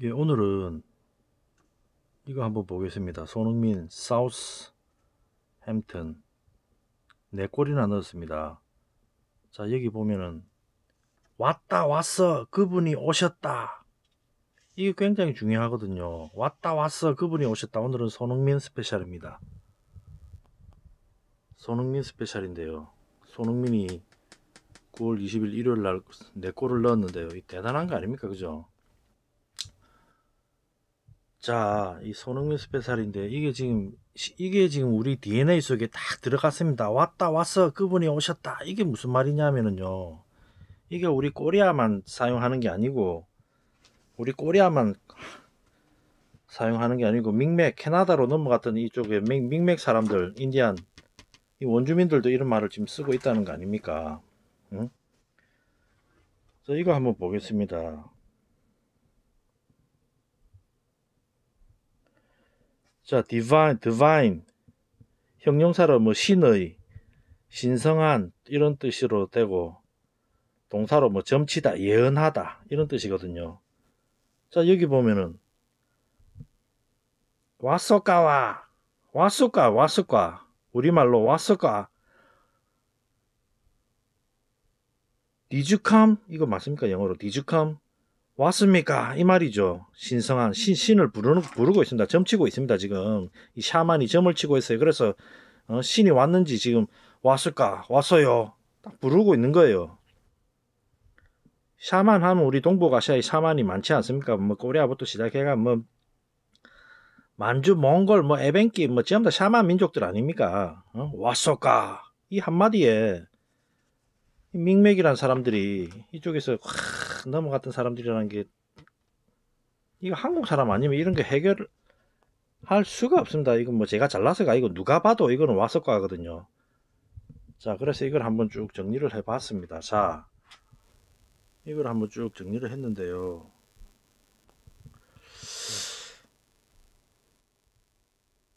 예, 오늘은 이거 한번 보겠습니다. 손흥민 사우스 햄튼 내골이나 네 넣었습니다. 자 여기 보면은 왔다 왔어 그분이 오셨다 이게 굉장히 중요하거든요. 왔다 왔어 그분이 오셨다 오늘은 손흥민 스페셜입니다. 손흥민 스페셜인데요. 손흥민이 9월 20일 일요일 날내골을 네 넣었는데요. 대단한 거 아닙니까 그죠? 자, 이 손흥민 스페셜인데 이게 지금 이게 지금 우리 DNA 속에 딱 들어갔습니다. 왔다 왔어. 그분이 오셨다. 이게 무슨 말이냐면은요. 이게 우리 꼬리아만 사용하는 게 아니고 우리 꼬리아만 사용하는 게 아니고 믹맥 캐나다로 넘어갔던 이쪽에 믹맥 사람들 인디안 이 원주민들도 이런 말을 지금 쓰고 있다는 거 아닙니까? 응? 그래서 이거 한번 보겠습니다. 자, divine, divine. 형용사로 뭐 신의, 신성한 이런 뜻으로 되고 동사로 뭐 점치다, 예언하다 이런 뜻이거든요. 자, 여기 보면은 왔을까와 왔을까 왔을까 우리말로 왔을까 디즈캄 이거 맞습니까? 영어로 디즈캄 왔습니까? 이 말이죠. 신성한 신, 신을 부르는, 부르고 있습니다. 점치고 있습니다. 지금 이 샤만이 점을 치고 있어요. 그래서 어, 신이 왔는지 지금 왔을까? 왔어요. 딱 부르고 있는 거예요. 샤만 하면 우리 동북아시아에 샤만이 많지 않습니까? 뭐 코리아부터 시작해가 뭐 만주, 몽골, 뭐 에벤키, 뭐 전부 다 샤만 민족들 아닙니까? 어? 왔을까? 이 한마디에 민맥이란 사람들이 이쪽에서 확 큰나무 같은 사람들이라는 게 이거 한국 사람 아니면 이런 게 해결 할 수가 없습니다. 이건 뭐 제가 잘라서가 이거 누가 봐도 이거는 왔었거든요. 자, 그래서 이걸 한번 쭉 정리를 해봤습니다. 자, 이걸 한번 쭉 정리를 했는데요.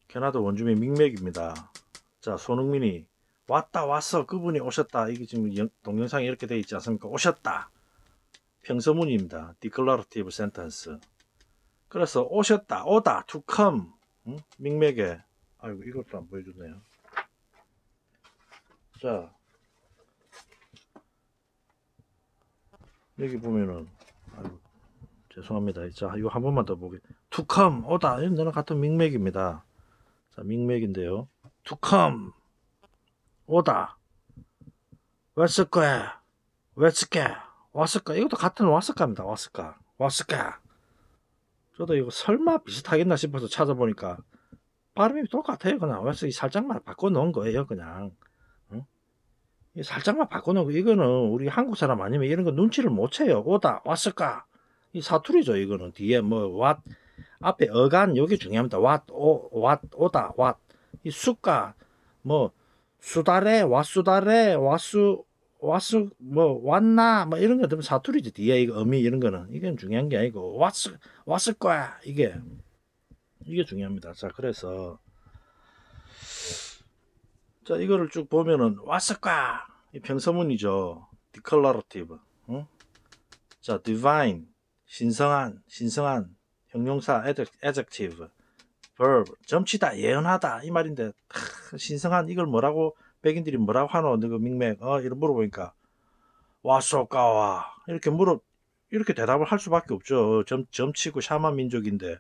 캐나다 원주민 믹맥입니다. 자, 손흥민이 왔다 왔어 그분이 오셨다 이게 지금 동영상이 이렇게 돼 있지 않습니까? 오셨다. 평서문입니다. declarative sentence. 그래서 오셨다, 오다, to come. 응? 맥맥에. 아이고, 이것도 안 보여주네요. 자. 여기 보면은, 아이고, 죄송합니다. 자, 이거 한 번만 더 보게. to come, 오다. 이는 너랑 같은 맥맥입니다. 자, 맥맥인데요. to come, 오다. 왔을 거야. 왔을 거야. 와스카 이것도 같은 와스카입니다. 와스카 와스카. 저도 이거 설마 비슷하겠나 싶어서 찾아보니까 발음이 똑같아요. 그냥 와스이 살짝만 바꿔놓은 거예요. 그냥 응? 살짝만 바꿔놓고 이거는 우리 한국 사람 아니면 이런 거 눈치를 못 채요. 오다 와스카 이 사투리죠. 이거는 뒤에 뭐 왓 앞에 어간 여기 중요합니다. 왓 오 왓 오다 왓이 수가 뭐 수다래 왓수다래왓수 왔어 뭐 왔나 뭐 이런 거들으면 사투리지 뒤에 이거 어미 이런 거는 이건 중요한 게 아니고 왔을 왔을 거야 이게 이게 중요합니다. 자 그래서 자 이거를 쭉 보면은 왔을 거야 이 평서문이죠. declarative 응? 자 divine 신성한 신성한 형용사 adjective verb 점치다 예언하다 이 말인데 신성한 이걸 뭐라고 백인들이 뭐라고 하노? 너그 민맥어 이런 물어보니까 와쏘까와 이렇게 물어 이렇게 대답을 할 수밖에 없죠. 점 점치고 샤마 민족인데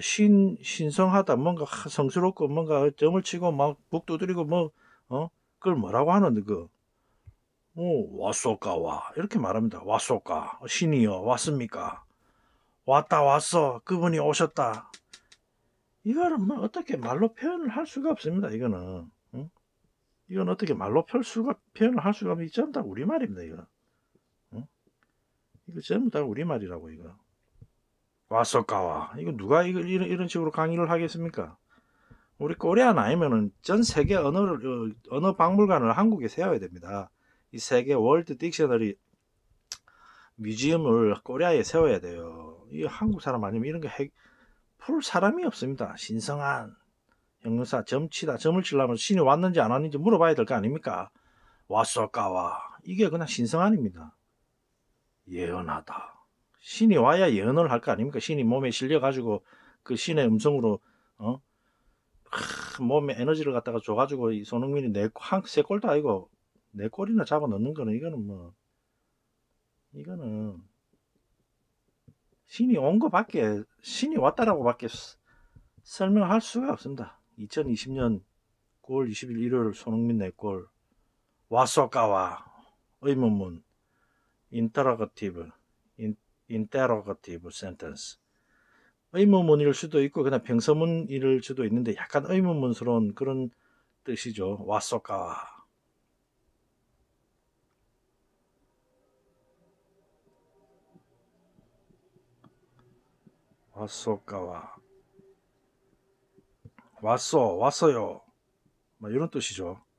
신 신성하다 뭔가 성스럽고 뭔가 점을 치고 막북 두드리고 뭐어 그걸 뭐라고 하는데 그 뭐, 어, 와쏘까와 이렇게 말합니다. 와쏘까신이요 어, 왔습니까? 왔다 왔어 그분이 오셨다. 이거는 뭐 어떻게 말로 표현을 할 수가 없습니다. 이거는. 이건 어떻게 말로 펼 수가 표현을 할 수가 없는 전부 다 우리 말입니다 이거. 응? 어? 이거 전부 다 우리 말이라고 이거. 와서까와 이거 누가 이걸 이런 이런 식으로 강의를 하겠습니까? 우리 꼬리안 아니면은 전 세계 언어를 어, 언어 박물관을 한국에 세워야 됩니다. 이 세계 월드 딕셔너리 뮤지엄을 꼬리아에 세워야 돼요. 이 한국 사람 아니면 이런 게 풀 사람이 없습니다. 신성한 형용사 점치다 점을 치려면 신이 왔는지 안 왔는지 물어봐야 될 거 아닙니까? 왔을까와 이게 그냥 신성아닙니다 예언하다. 신이 와야 예언을 할 거 아닙니까? 신이 몸에 실려가지고 그 신의 음성으로 어? 몸에 에너지를 갖다가 줘가지고 이 손흥민이 네한세 골도 아니고 네 골이나 잡아 넣는 거는 이거는 뭐 이거는 신이 온 거밖에 신이 왔다라고 밖에 설명할 수가 없습니다. 2020년 9월 2 1일일 손흥민 내골 네 와소까와 의문문 인터러거티브 인, 인터러거티브 센텐스 의문문일 수도 있고 그냥 평서문일 수도 있는데 약간 의문문스러운 그런 뜻이죠. 와소까와 와소까와 왔어, 왔어요. 뭐 이런 뜻이죠.